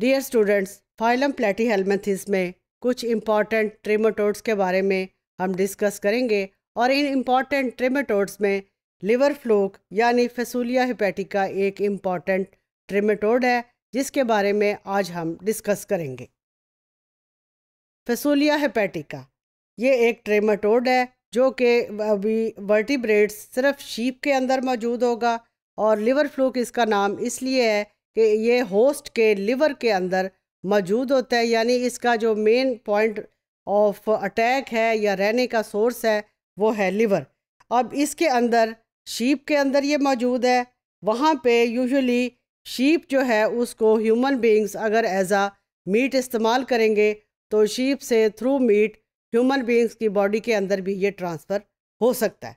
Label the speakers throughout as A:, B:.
A: dear students phylum प्लेटी हेलमेथिस में कुछ इम्पॉर्टेंट ट्रेमाटोड्स के बारे में हम डिस्कस करेंगे और इन इम्पॉर्टेंट ट्रेमाटोड्स में लिवर फ्लोक यानी फेसुलिया हिपेटिका एक इम्पॉर्टेंट ट्रेमाटोड है जिसके बारे में आज हम डिस्कस करेंगे फेसुलिया हिपैटिका ये एक ट्रेमाटोड है जो कि अभी वर्टिब्रेट्स सिर्फ शीप के अंदर मौजूद होगा और लिवर फ्लोक इसका नाम इसलिए है कि ये होस्ट के लिवर के अंदर मौजूद होता है यानी इसका जो मेन पॉइंट ऑफ अटैक है या रहने का सोर्स है वो है लिवर अब इसके अंदर शीप के अंदर ये मौजूद है वहाँ पे यूजुअली शीप जो है उसको ह्यूमन बीइंग्स अगर एज आ मीट इस्तेमाल करेंगे तो शीप से थ्रू मीट ह्यूमन बीइंग्स की बॉडी के अंदर भी ये ट्रांसफ़र हो सकता है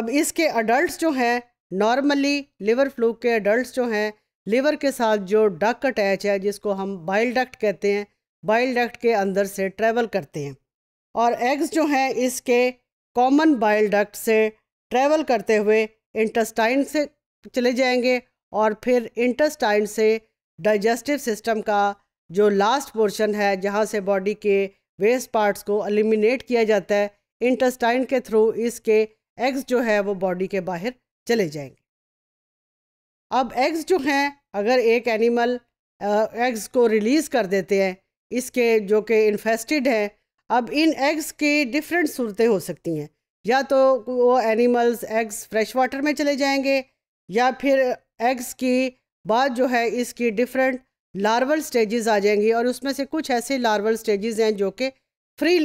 A: अब इसके अडल्ट जो हैं नॉर्मली लिवर फ्लू के अडल्ट जो हैं लिवर के साथ जो डक अटैच है जिसको हम बाइल डक्ट कहते हैं बाइल डक्ट के अंदर से ट्रैवल करते हैं और एग्स जो हैं इसके कॉमन बाइल डक्ट से ट्रैवल करते हुए इंटस्टाइन से चले जाएंगे और फिर इंटस्टाइन से डाइजेस्टिव सिस्टम का जो लास्ट पोर्शन है जहाँ से बॉडी के वेस्ट पार्ट्स को एलिमिनेट किया जाता है इंटस्टाइन के थ्रू इसके एग्स जो है वो बॉडी के बाहर चले जाएंगे अब एग्स जो हैं अगर एक एनिमल एग्स को रिलीज़ कर देते हैं इसके जो कि इन्फेस्टिड हैं अब इन एग्स की डिफरेंट सूरतें हो सकती हैं या तो वो एनिमल्स एग्स फ्रेश वाटर में चले जाएंगे या फिर एग्स की बाद जो है इसकी डिफरेंट लार्वल स्टेजेस आ जाएंगी और उसमें से कुछ ऐसे लार्वल स्टेजेस हैं जो कि फ्री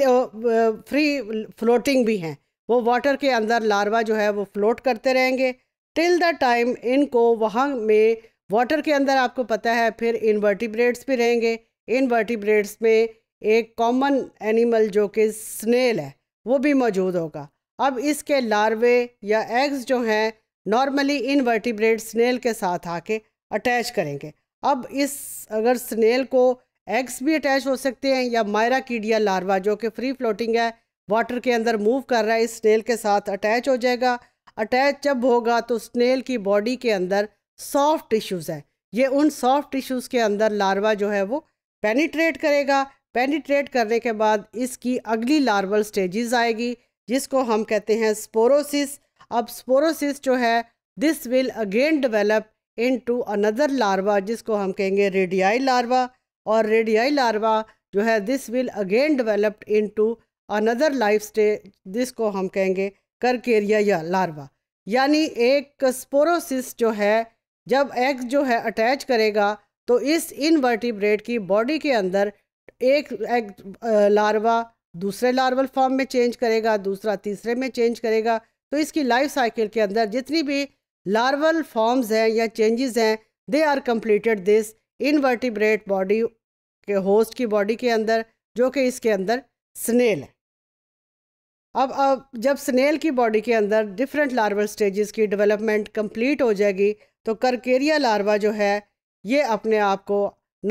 A: फ्री फ्लोटिंग भी हैं वो वाटर के अंदर लार्वा जो है वो फ्लोट करते रहेंगे टिल द टाइम इनको वहाँ में वाटर के अंदर आपको पता है फिर इनवर्टिब्रेट्स भी रहेंगे इनवर्टिब्रेट्स में एक कॉमन एनिमल जो कि स्नेल है वो भी मौजूद होगा अब इसके लार्वे या एग्स जो हैं नॉर्मली इनवर्टिब्रेट स्नेल के साथ आके अटैच करेंगे अब इस अगर स्नेल को एग्स भी अटैच हो सकते हैं या मायरा कीडिया लार्वा जो कि फ्री फ्लोटिंग है वाटर के अंदर मूव कर रहा है इस स्नेल के साथ अटैच हो जाएगा अटैच जब होगा तो स्नेल की बॉडी के अंदर सॉफ्ट टिश्यूज़ हैं ये उन सॉफ्ट टिश्यूज़ के अंदर लार्वा जो है वो पेनिट्रेट करेगा पेनिट्रेट करने के बाद इसकी अगली लार्वल स्टेजेस आएगी जिसको हम कहते हैं स्पोरोसिस अब स्पोरोसिस जो है this will again develop into another larva जिसको हम कहेंगे रेडियाई लार्वा और रेडियाई लार्वा जो है this will again developed into another life stage जिसको हम कहेंगे करकेरिया या लार्वा यानी एक स्पोरोसिस जो है जब एग जो है अटैच करेगा तो इस इनवर्टिब्रेट की बॉडी के अंदर एक एग लार्वा दूसरे लार्वल फॉर्म में चेंज करेगा दूसरा तीसरे में चेंज करेगा तो इसकी लाइफ साइकिल के अंदर जितनी भी लार्वल फॉर्म्स हैं या चेंजेस हैं they are completed this invertebrate body के होस्ट की बॉडी के अंदर जो कि इसके अंदर स्नेल है अब अब जब स्नेल की बॉडी के अंदर डिफरेंट लार्वल स्टेजेस की डेवलपमेंट कंप्लीट हो जाएगी तो करकेरिया लार्वा जो है ये अपने आप को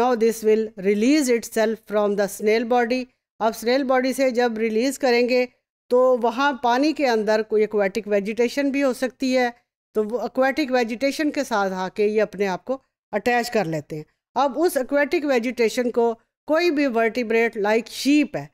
A: now this will release itself from the snail body अब स्नेल बॉडी से जब रिलीज़ करेंगे तो वहाँ पानी के अंदर कोई एक्वेटिक वेजिटेशन भी हो सकती है तो वो एक्वेटिक वेजिटेशन के साथ आके ये अपने आप को अटैच कर लेते हैं अब उस एक्वेटिक वेजिटेशन को कोई भी वर्टिब्रेट लाइक शीप है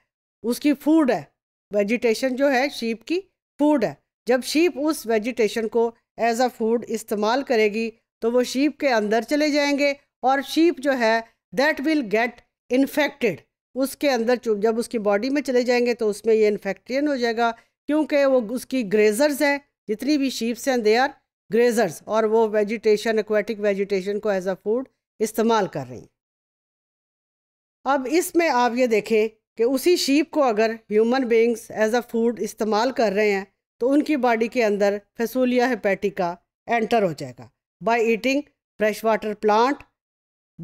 A: उसकी फूड है वेजिटेशन जो है शीप की फूड है जब शीप उस वेजिटेशन को एज अ फूड इस्तेमाल करेगी तो वो शीप के अंदर चले जाएंगे और शीप जो है दैट विल गेट इन्फेक्टेड उसके अंदर जब उसकी बॉडी में चले जाएंगे तो उसमें ये इन्फेक्टेशन हो जाएगा क्योंकि वो उसकी ग्रेजर्स हैं जितनी भी शीप्स हैं दे आर ग्रेजर्स और वो वेजिटेशन एक्वेटिक वेजिटेशन को एज अ फूड इस्तेमाल कर रही हैं अब इसमें आप ये देखें कि उसी शीप को अगर human beings as a food इस्तेमाल कर रहे हैं तो उनकी बॉडी के अंदर फेसूलिया हेपैटिका एंटर हो जाएगा by eating fresh water plant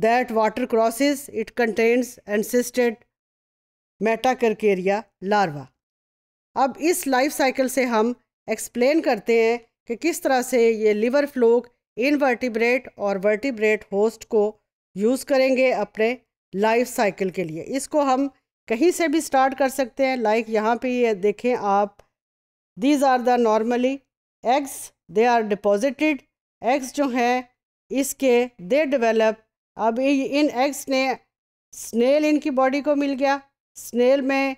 A: that watercresses it contains encysted metacercaria larva अब इस लाइफ साइकिल से हम एक्सप्लेन करते हैं कि किस तरह से ये लिवर फ्लोक इनवर्टिब्रेट और वर्टिब्रेट होस्ट को यूज़ करेंगे अपने लाइफ साइकिल के लिए इसको हम कहीं से भी स्टार्ट कर सकते हैं लाइक like यहाँ पे ये देखें आप these are the normally eggs they are deposited eggs जो हैं इसके दे डेवलप अब इन एग्स ने स्नेल इनकी बॉडी को मिल गया स्नेल में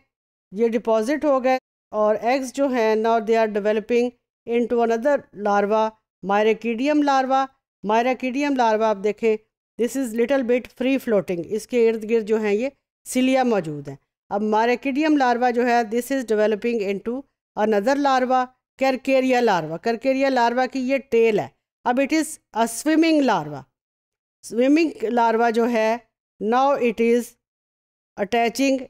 A: ये डिपॉजिट हो गए और एग्स जो हैं now they are developing into another larva miracidium larva miracidium larva आप देखें this is little bit free floating इसके इर्द गिर्द जो हैं ये सिलिया मौजूद हैं अब मारेकिडियम लार्वा जो है this is developing into another larva cercaria larva cercaria larva की ये टेल है अब it is a swimming larva swimming larva जो है now it is attaching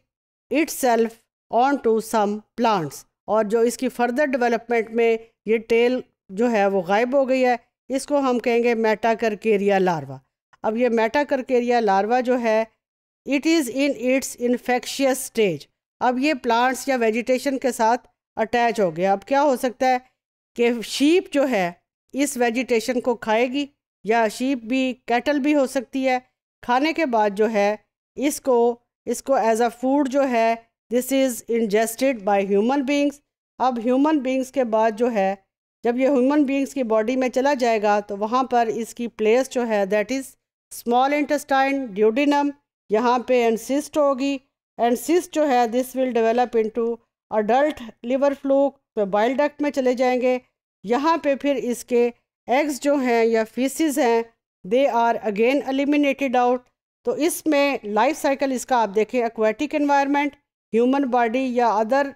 A: itself onto some plants और जो इसकी फर्दर डेवलपमेंट में ये टेल जो है वो गायब हो गई है इसको हम कहेंगे मेटा करकेरिया लार्वा अब ये मेटा करकेरिया लार्वा जो है it is in its infectious stage अब ये प्लांट्स या वेजिटेशन के साथ अटैच हो गया अब क्या हो सकता है कि शीप जो है इस वेजिटेशन को खाएगी या शीप भी कैटल भी हो सकती है खाने के बाद जो है इसको इसको एज अ फूड जो है this is ingested by human beings अब ह्यूमन बींग्स के बाद जो है जब ये ह्यूमन बींग्स की बॉडी में चला जाएगा तो वहाँ पर इसकी प्लेस जो है that is small intestine duodenum यहाँ पे एनसिस्ट होगी एनसिस्ट जो है this will develop into adult liver fluke तो बाइल डक्ट में चले जाएंगे यहाँ पे फिर इसके एग्स जो हैं या फीसिस हैं they are again eliminated out तो इसमें लाइफ साइकिल इसका आप देखें एक्वेटिक इन्वायरमेंट ह्यूमन बॉडी या अदर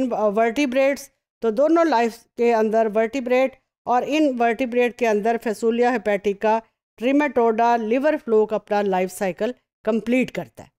A: इन वर्टिब्रेड्स तो दोनों लाइफ के अंदर वर्टिब्रेड और इन वर्टिब्रेड के अंदर Fasciola hepatica trematoda liver fluke अपना लाइफ साइकिल कंप्लीट करता है